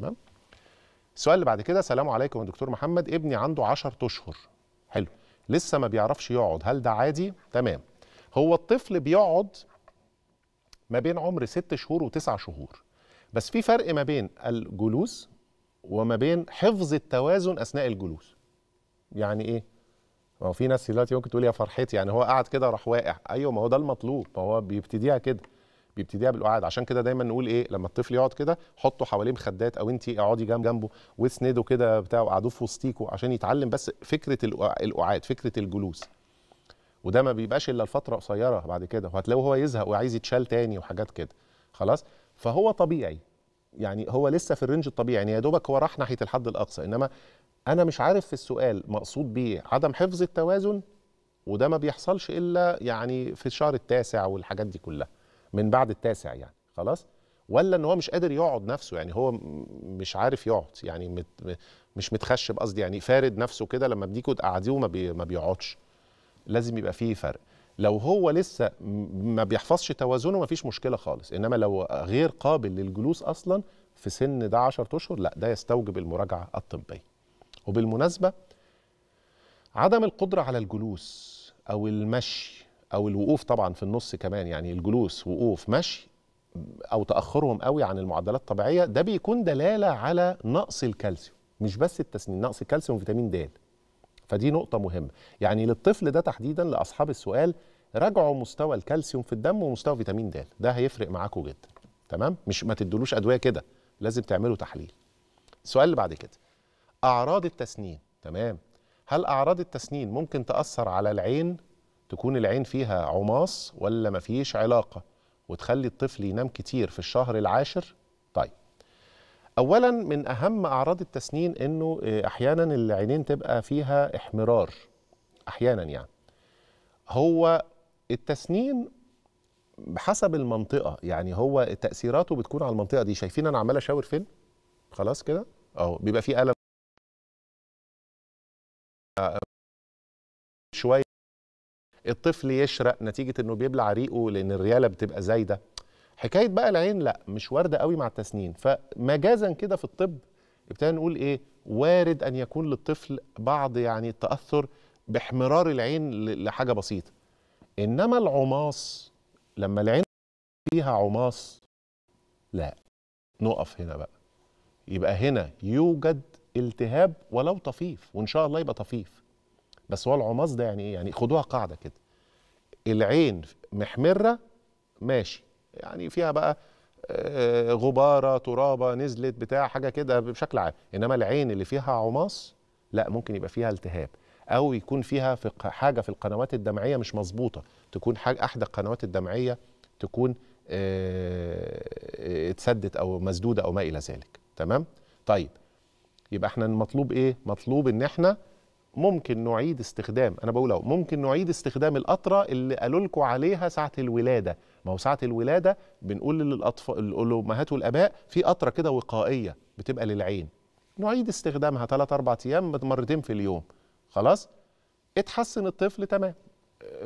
تمام السؤال اللي بعد كده سلام عليكم يا دكتور محمد ابني عنده 10 اشهر حلو لسه ما بيعرفش يقعد هل ده عادي تمام هو الطفل بيقعد ما بين عمر 6 شهور و9 شهور بس في فرق ما بين الجلوس وما بين حفظ التوازن اثناء الجلوس يعني ايه ما هو في ناس دلوقتي ممكن تقول يا فرحتي يعني هو قعد كده راح واقع ايوه ما هو ده المطلوب ما هو بيبتديها كده بيبتديها بالقعاد عشان كده دايما نقول ايه لما الطفل يقعد كده حطه حواليه مخدات او انت اقعدي جنب جنبه واسنده كده بتاع وقعدوه في وسطيكوا عشان يتعلم بس فكره القعاد فكره الجلوس وده ما بيبقاش الا لفتره قصيره بعد كده وهتلاقوه هو يزهق وعايز يتشال تاني وحاجات كده خلاص فهو طبيعي يعني هو لسه في الرينج الطبيعي يعني يا دوبك هو راح ناحيه الحد الاقصى انما انا مش عارف في السؤال مقصود بيه إيه. عدم حفظ التوازن وده ما بيحصلش الا يعني في الشهر التاسع والحاجات دي كلها من بعد التاسع يعني خلاص ولا ان هو مش قادر يقعد نفسه يعني هو مش عارف يقعد يعني مت مش متخشب قصدي يعني فارد نفسه كده لما بنيجوا تقعديه وما بي ما بيقعدش لازم يبقى فيه فرق لو هو لسه ما بيحفظش توازنه ما فيش مشكله خالص انما لو غير قابل للجلوس اصلا في سن ده 10 اشهر لا ده يستوجب المراجعه الطبيه وبالمناسبه عدم القدره على الجلوس او المشي او الوقوف طبعا في النص كمان يعني الجلوس وقوف مشي او تاخرهم قوي عن المعدلات الطبيعيه ده بيكون دلاله على نقص الكالسيوم مش بس التسنين نقص الكالسيوم وفيتامين د فدي نقطه مهمه يعني للطفل ده تحديدا لاصحاب السؤال راجعوا مستوى الكالسيوم في الدم ومستوى فيتامين د ده هيفرق معاكم جدا تمام مش ما تدلوش ادويه كده لازم تعملوا تحليل السؤال اللي بعد كده اعراض التسنين تمام هل اعراض التسنين ممكن تاثر على العين تكون العين فيها عماص ولا مفيش علاقة وتخلي الطفل ينام كتير في الشهر العاشر طيب أولا من أهم أعراض التسنين أنه آه، أحيانا العينين تبقى فيها احمرار أحيانا يعني هو التسنين بحسب المنطقة يعني هو تأثيراته بتكون على المنطقة دي شايفين أنا عمال أشاور فين خلاص كده أهو بيبقى فيه ألم آه، شوية الطفل يشرق نتيجه انه بيبلع ريقه لان الرياله بتبقى زايده حكايه بقى العين لا مش وارده قوي مع التسنين فمجازا كده في الطب ابتدينا نقول ايه وارد ان يكون للطفل بعض يعني التاثر باحمرار العين لحاجه بسيطه انما العماص لما العين فيها عماص لا نقف هنا بقى يبقى هنا يوجد التهاب ولو طفيف وان شاء الله يبقى طفيف بس هو العماص ده يعني ايه يعني خدوها قاعده كده العين محمره ماشي يعني فيها بقى آه، غباره ترابه نزلت بتاع حاجه كده بشكل عام انما العين اللي فيها عماص لا ممكن يبقى فيها التهاب او يكون فيها في حاجه في القنوات الدمعيه مش مظبوطه تكون حاجه احدى القنوات الدمعيه تكون آه، اتسدت او مسدوده او ما الى ذلك تمام طيب يبقى احنا المطلوب ايه مطلوب ان احنا ممكن نعيد استخدام انا بقول اهو ممكن نعيد استخدام القطره اللي قالوا لكم عليها ساعه الولاده ما هو ساعه الولاده بنقول للاطفال الامهات والاباء في قطره كده وقائيه بتبقى للعين نعيد استخدامها 3 4 ايام مرتين في اليوم خلاص اتحسن الطفل تمام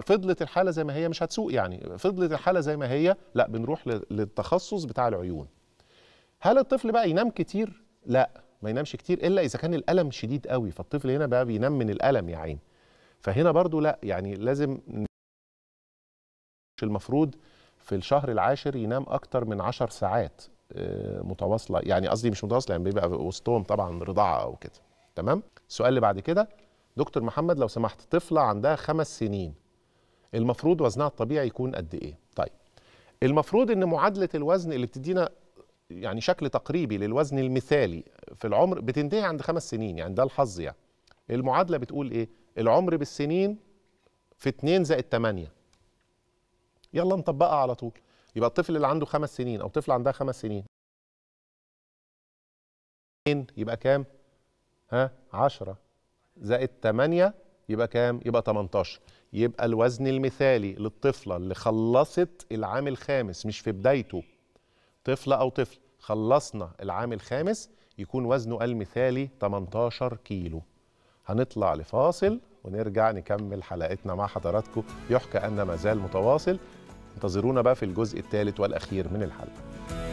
فضلت الحاله زي ما هي مش هتسوق يعني فضلت الحاله زي ما هي لا بنروح للتخصص بتاع العيون هل الطفل بقى ينام كتير لا ما ينامش كتير الا اذا كان الالم شديد قوي فالطفل هنا بقى بينام من الالم يا عين فهنا برضو لا يعني لازم مش المفروض في الشهر العاشر ينام اكتر من 10 ساعات آه، متواصله يعني قصدي مش متواصله يعني بيبقى وسطهم طبعا رضاعه او كده تمام السؤال اللي بعد كده دكتور محمد لو سمحت طفله عندها خمس سنين المفروض وزنها الطبيعي يكون قد ايه طيب المفروض ان معادله الوزن اللي بتدينا يعني شكل تقريبي للوزن المثالي في العمر بتنتهي عند خمس سنين يعني ده الحظ يعني المعادله بتقول ايه العمر بالسنين في 2 زائد 8 يلا نطبقها على طول يبقى الطفل اللي عنده خمس سنين او طفل عندها خمس سنين يبقى كام ها 10 زائد 8 يبقى كام يبقى 18 يبقى الوزن المثالي للطفله اللي خلصت العام الخامس مش في بدايته طفله او طفل خلصنا العام الخامس يكون وزنه المثالي 18 كيلو هنطلع لفاصل ونرجع نكمل حلقتنا مع حضراتكم يحكى أن ما زال متواصل انتظرونا بقى في الجزء الثالث والأخير من الحلقة